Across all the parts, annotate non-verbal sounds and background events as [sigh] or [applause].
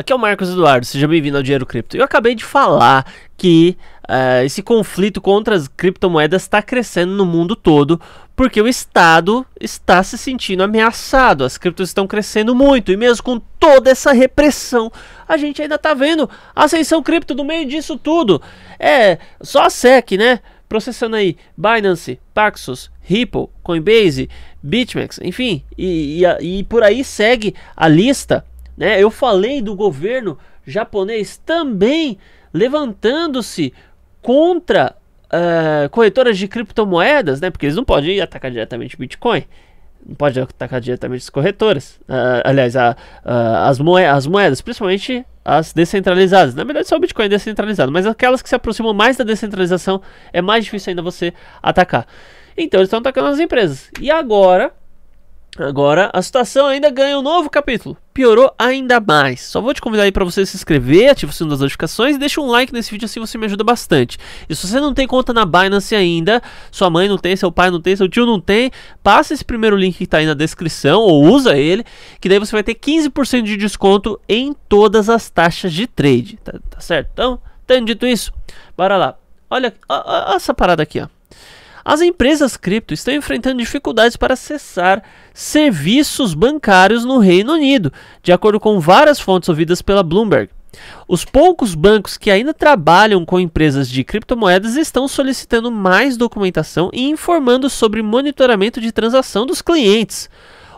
Aqui é o Marcos Eduardo, seja bem-vindo ao Dinheiro Cripto. Eu acabei de falar que uh, esse conflito contra as criptomoedas está crescendo no mundo todo porque o Estado está se sentindo ameaçado. As criptos estão crescendo muito e, mesmo com toda essa repressão, a gente ainda está vendo a ascensão cripto no meio disso tudo. É só a SEC, né? Processando aí Binance, Paxos, Ripple, Coinbase, BitMEX, enfim, e, e, e por aí segue a lista né? Eu falei do governo japonês também levantando-se contra uh, corretoras de criptomoedas, né? Porque eles não podem atacar diretamente Bitcoin. Não pode atacar diretamente as corretoras. Uh, aliás, a, uh, as, moe as moedas, principalmente as descentralizadas. Na verdade, só o Bitcoin é descentralizado, mas aquelas que se aproximam mais da descentralização é mais difícil ainda você atacar. Então, eles estão atacando as empresas. E agora, Agora a situação ainda ganha um novo capítulo. Piorou ainda mais. Só vou te convidar aí para você se inscrever, ativar o sino das notificações e deixa um like nesse vídeo assim você me ajuda bastante. E se você não tem conta na Binance ainda, sua mãe não tem, seu pai não tem, seu tio não tem, passa esse primeiro link que tá aí na descrição ou usa ele, que daí você vai ter 15% de desconto em todas as taxas de trade, tá, tá certo? Então, tendo dito isso, bora lá. Olha, essa parada aqui, ó. As empresas cripto estão enfrentando dificuldades para acessar serviços bancários no Reino Unido, de acordo com várias fontes ouvidas pela Bloomberg. Os poucos bancos que ainda trabalham com empresas de criptomoedas estão solicitando mais documentação e informando sobre monitoramento de transação dos clientes.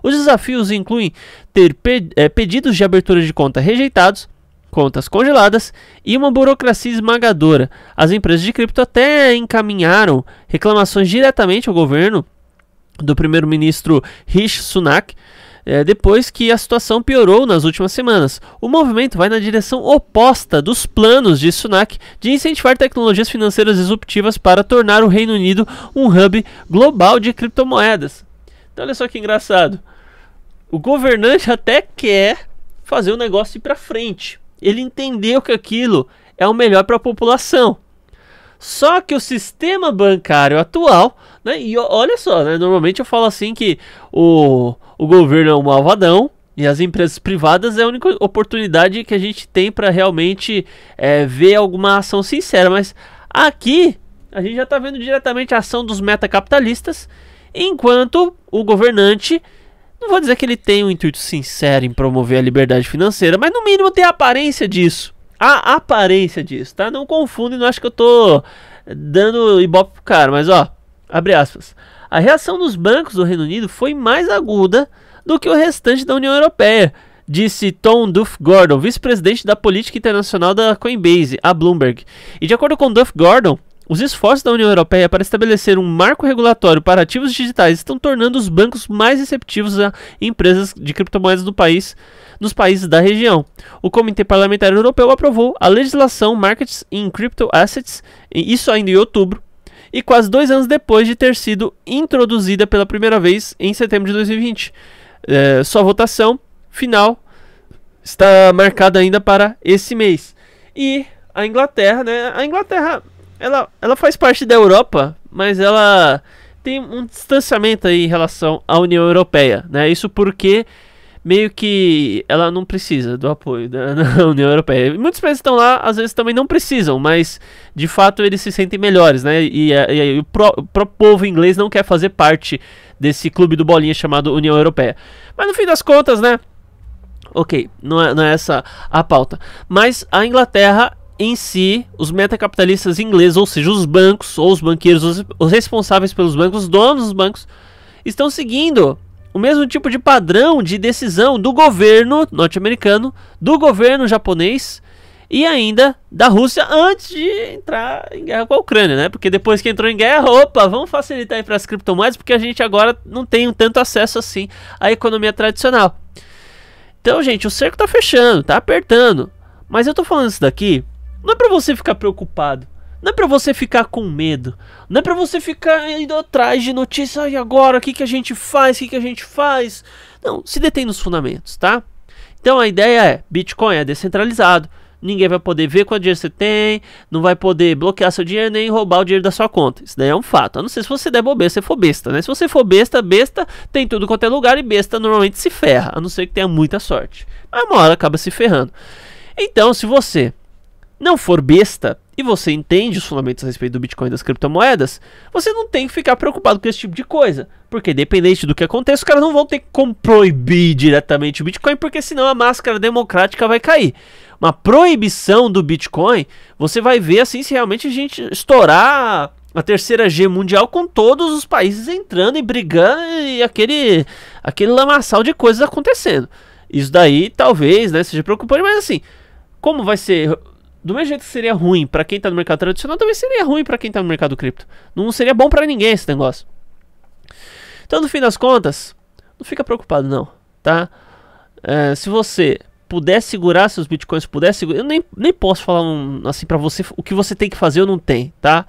Os desafios incluem ter eh, pedidos de abertura de conta rejeitados, contas congeladas e uma burocracia esmagadora. As empresas de cripto até encaminharam reclamações diretamente ao governo do primeiro-ministro Rishi Sunak. É, depois que a situação piorou nas últimas semanas. O movimento vai na direção oposta dos planos de Sunak de incentivar tecnologias financeiras disruptivas para tornar o Reino Unido um hub global de criptomoedas. Então, olha só que engraçado. O governante até quer fazer o negócio ir para frente, ele entendeu que aquilo é o melhor para a população. Só que o sistema bancário atual, né, e olha só, né, normalmente eu falo assim que o, o governo é um malvadão e as empresas privadas é a única oportunidade que a gente tem para realmente é, ver alguma ação sincera, mas aqui a gente já está vendo diretamente a ação dos metacapitalistas, enquanto o governante não vou dizer que ele tem um intuito sincero em promover a liberdade financeira, mas no mínimo tem a aparência disso. A aparência disso, tá? Não confunda e não acho que eu tô dando ibope pro cara, mas ó, abre aspas. A reação dos bancos do Reino Unido foi mais aguda do que o restante da União Europeia, disse Tom Duff Gordon, vice-presidente da política internacional da Coinbase, a Bloomberg. E de acordo com Duff Gordon, os esforços da União Europeia para estabelecer um marco regulatório para ativos digitais estão tornando os bancos mais receptivos a empresas de criptomoedas no país, nos países da região. O Comitê Parlamentar Europeu aprovou a legislação Markets in Crypto Assets, isso ainda em outubro, e quase dois anos depois de ter sido introduzida pela primeira vez em setembro de 2020. É, sua votação final está marcada ainda para esse mês. E a Inglaterra, né? A Inglaterra ela, ela faz parte da Europa, mas ela tem um distanciamento aí em relação à União Europeia, né? Isso porque meio que ela não precisa do apoio da, [laughs] da União Europeia. Muitos países estão lá, às vezes também não precisam, mas de fato eles se sentem melhores, né? E, e, e o, pró, o próprio povo inglês não quer fazer parte desse clube do bolinha chamado União Europeia. Mas no fim das contas, né? Ok, não é, não é essa a pauta. Mas a Inglaterra em si, os metacapitalistas ingleses, ou seja, os bancos, ou os banqueiros, os, os responsáveis pelos bancos, os donos dos bancos, estão seguindo o mesmo tipo de padrão de decisão do governo norte-americano, do governo japonês e ainda da Rússia antes de entrar em guerra com a Ucrânia, né? Porque depois que entrou em guerra, opa, vamos facilitar aí para as criptomoedas, porque a gente agora não tem tanto acesso assim à economia tradicional. Então, gente, o cerco tá fechando, tá apertando. Mas eu tô falando isso daqui não é para você ficar preocupado. Não é para você ficar com medo. Não é para você ficar indo atrás de notícia. E agora? O que, que a gente faz? O que, que a gente faz? Não, se detém nos fundamentos, tá? Então a ideia é: Bitcoin é descentralizado. Ninguém vai poder ver quanto dinheiro você tem, não vai poder bloquear seu dinheiro nem roubar o dinheiro da sua conta. Isso daí é um fato. A não ser se você der bobeira, se for besta, né? Se você for besta, besta tem tudo quanto é lugar e besta normalmente se ferra, a não ser que tenha muita sorte. Mas uma hora acaba se ferrando. Então, se você não for besta e você entende os fundamentos a respeito do Bitcoin e das criptomoedas, você não tem que ficar preocupado com esse tipo de coisa. Porque dependente do que aconteça, os caras não vão ter que proibir diretamente o Bitcoin, porque senão a máscara democrática vai cair. Uma proibição do Bitcoin, você vai ver assim se realmente a gente estourar a terceira G mundial com todos os países entrando e brigando e aquele, aquele lamaçal de coisas acontecendo. Isso daí talvez né, seja preocupante, mas assim, como vai ser do mesmo jeito que seria ruim para quem tá no mercado tradicional, também seria ruim para quem tá no mercado cripto. Não seria bom para ninguém esse negócio. Então, no fim das contas, não fica preocupado não, tá? É, se você puder segurar seus bitcoins, puder segurar, eu nem, nem posso falar um, assim para você o que você tem que fazer ou não tem, tá?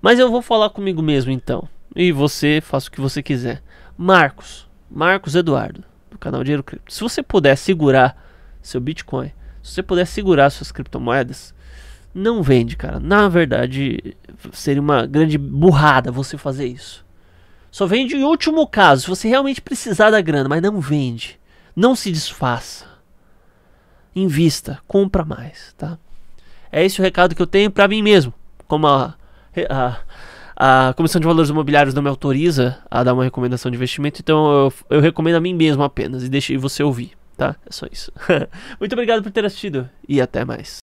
Mas eu vou falar comigo mesmo então. E você faça o que você quiser. Marcos, Marcos Eduardo, do canal Dinheiro Cripto. Se você puder segurar seu Bitcoin, se você puder segurar suas criptomoedas, não vende, cara. Na verdade, seria uma grande burrada você fazer isso. Só vende em último caso, se você realmente precisar da grana, mas não vende. Não se desfaça. Invista, compra mais, tá? É esse o recado que eu tenho para mim mesmo. Como a, a a Comissão de Valores Imobiliários não me autoriza a dar uma recomendação de investimento, então eu, eu recomendo a mim mesmo apenas e deixei você ouvir tá? É só isso. [laughs] Muito obrigado por ter assistido e até mais.